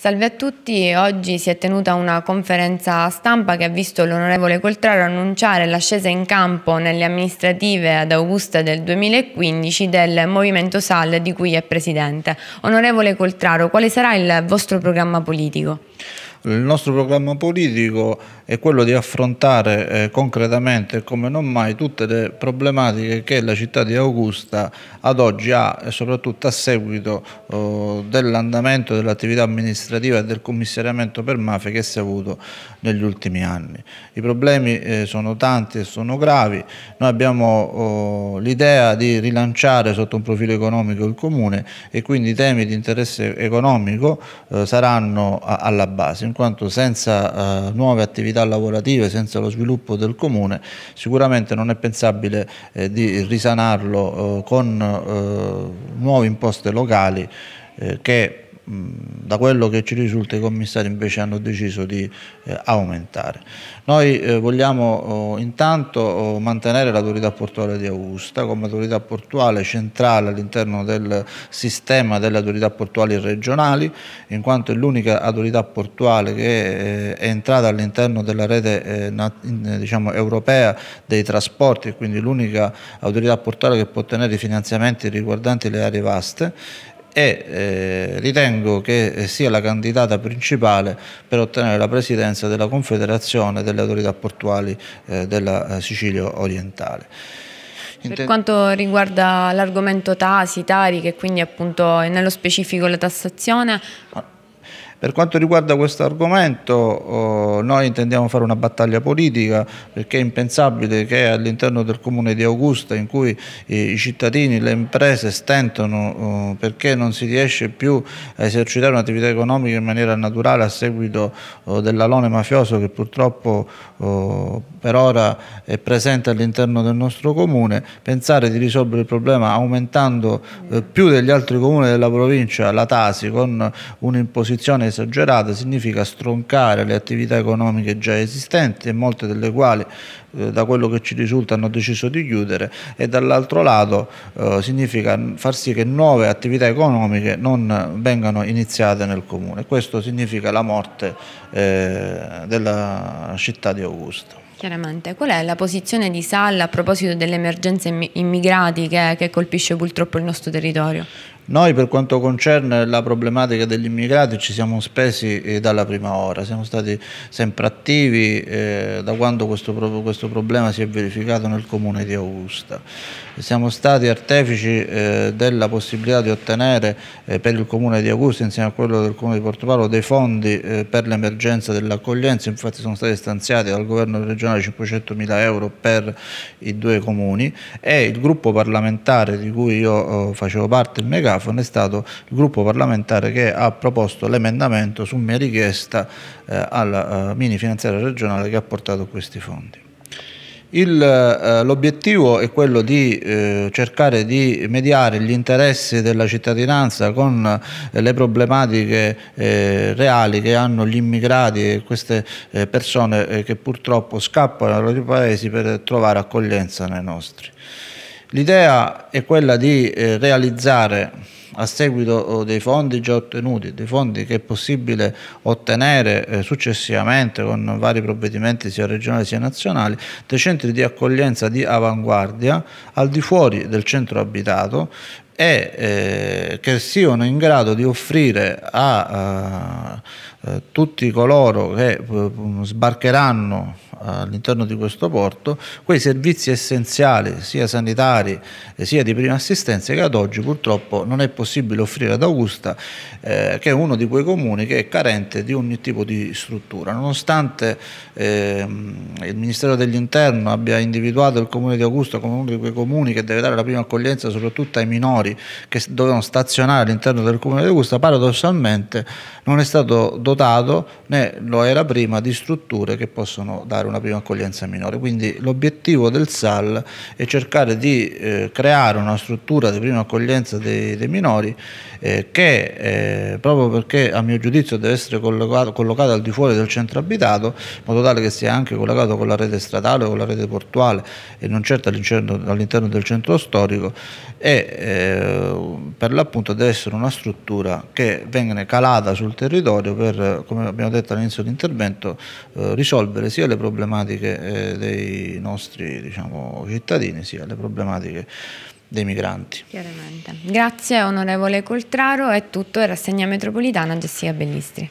Salve a tutti, oggi si è tenuta una conferenza stampa che ha visto l'onorevole Coltraro annunciare l'ascesa in campo nelle amministrative ad Augusta del 2015 del Movimento SAL di cui è presidente. Onorevole Coltraro, quale sarà il vostro programma politico? Il nostro programma politico è quello di affrontare eh, concretamente, come non mai, tutte le problematiche che la città di Augusta ad oggi ha e soprattutto a seguito eh, dell'andamento dell'attività amministrativa e del commissariamento per mafia che si è avuto negli ultimi anni. I problemi eh, sono tanti e sono gravi, noi abbiamo oh, l'idea di rilanciare sotto un profilo economico il comune e quindi i temi di interesse economico eh, saranno a, alla base in quanto senza eh, nuove attività lavorative, senza lo sviluppo del comune, sicuramente non è pensabile eh, di risanarlo eh, con eh, nuove imposte locali eh, che Mm, da quello che ci risulta i commissari invece hanno deciso di eh, aumentare. Noi eh, vogliamo oh, intanto oh, mantenere l'autorità portuale di Augusta come autorità portuale centrale all'interno del sistema delle autorità portuali regionali, in quanto è l'unica autorità portuale che eh, è entrata all'interno della rete eh, in, diciamo, europea dei trasporti e quindi l'unica autorità portuale che può ottenere i finanziamenti riguardanti le aree vaste e eh, ritengo che sia la candidata principale per ottenere la presidenza della Confederazione delle autorità portuali eh, della eh, Sicilia orientale. Per quanto riguarda l'argomento Tasi, Tari, che quindi appunto è nello specifico la tassazione, ah, per quanto riguarda questo argomento, oh, noi intendiamo fare una battaglia politica perché è impensabile che all'interno del comune di Augusta, in cui i cittadini, le imprese stentano oh, perché non si riesce più a esercitare un'attività economica in maniera naturale a seguito oh, dell'alone mafioso che purtroppo oh, per ora è presente all'interno del nostro comune, pensare di risolvere il problema aumentando eh, più degli altri comuni della provincia la Tasi con un'imposizione esagerata significa stroncare le attività economiche già esistenti e molte delle quali eh, da quello che ci risulta hanno deciso di chiudere e dall'altro lato eh, significa far sì che nuove attività economiche non vengano iniziate nel comune. Questo significa la morte eh, della città di Augusto. Chiaramente, qual è la posizione di Salla a proposito delle emergenze immigrati che, che colpisce purtroppo il nostro territorio? Noi per quanto concerne la problematica degli immigrati ci siamo spesi eh, dalla prima ora, siamo stati sempre attivi eh, da quando questo, questo, problema si è verificato nel comune di Augusta. Siamo stati artefici eh, della possibilità di ottenere eh, per il comune di Augusta insieme a quello del comune di Porto Paolo dei fondi eh, per l'emergenza dell'accoglienza, infatti sono stati stanziati dal governo regionale 500 mila euro per i due comuni e il gruppo parlamentare di cui io eh, facevo parte, il Mega microfono è stato il gruppo parlamentare che ha proposto l'emendamento su mia richiesta eh, alla eh, mini finanziaria regionale che ha portato questi fondi. Eh, l'obiettivo eh, è quello di eh, cercare di mediare gli interessi della cittadinanza con eh, le problematiche eh, reali che hanno gli immigrati e queste eh, persone che purtroppo scappano dai loro paesi per trovare accoglienza nei nostri. L'idea è quella di eh, realizzare a seguito oh, dei fondi già ottenuti, dei fondi che è possibile ottenere eh, successivamente con vari provvedimenti sia regionali sia nazionali, dei centri di accoglienza di avanguardia al di fuori del centro abitato e eh, che siano in grado di offrire a, a, eh, a eh, tutti coloro che eh, sbarcheranno all'interno di questo porto quei servizi essenziali sia sanitari sia di prima assistenza che ad oggi purtroppo non è possibile offrire ad Augusta eh, che è uno di quei comuni che è carente di ogni tipo di struttura nonostante eh, il Ministero dell'Interno abbia individuato il comune di Augusta come uno di quei comuni che deve dare la prima accoglienza soprattutto ai minori locali che dovevano stazionare all'interno del comune di Augusta, paradossalmente non è stato dotato né lo era prima di strutture che possono dare una prima accoglienza minore. Quindi l'obiettivo del SAL è cercare di eh, creare una struttura di prima accoglienza dei, dei minori eh, che eh, proprio perché a mio giudizio deve essere collocato, collocata al di fuori del centro abitato, in modo tale che sia anche collegato con la rete stradale, con la rete portuale e non certo all'interno all del centro storico, e eh, eh, per l'appunto deve essere una struttura che venga calata sul territorio per, come abbiamo detto all'inizio dell'intervento, eh, risolvere sia le problematiche eh, dei nostri diciamo, cittadini sia le problematiche dei migranti. Chiaramente. Grazie onorevole Coltraro, è tutto in rassegna metropolitana Jessica Bellistri.